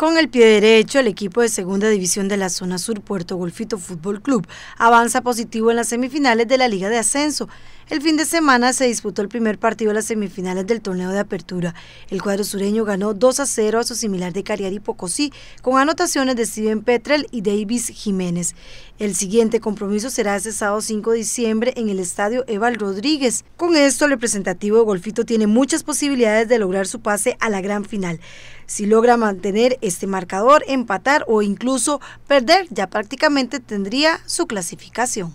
Con el pie derecho, el equipo de segunda división de la zona sur Puerto Golfito Fútbol Club avanza positivo en las semifinales de la Liga de Ascenso. El fin de semana se disputó el primer partido de las semifinales del torneo de apertura. El cuadro sureño ganó 2 a 0 a su similar de Cariari Pocosí, con anotaciones de Steven Petrel y Davis Jiménez. El siguiente compromiso será cesado sábado 5 de diciembre en el estadio Eval Rodríguez. Con esto, el representativo de Golfito tiene muchas posibilidades de lograr su pase a la gran final. Si logra mantener este marcador, empatar o incluso perder, ya prácticamente tendría su clasificación.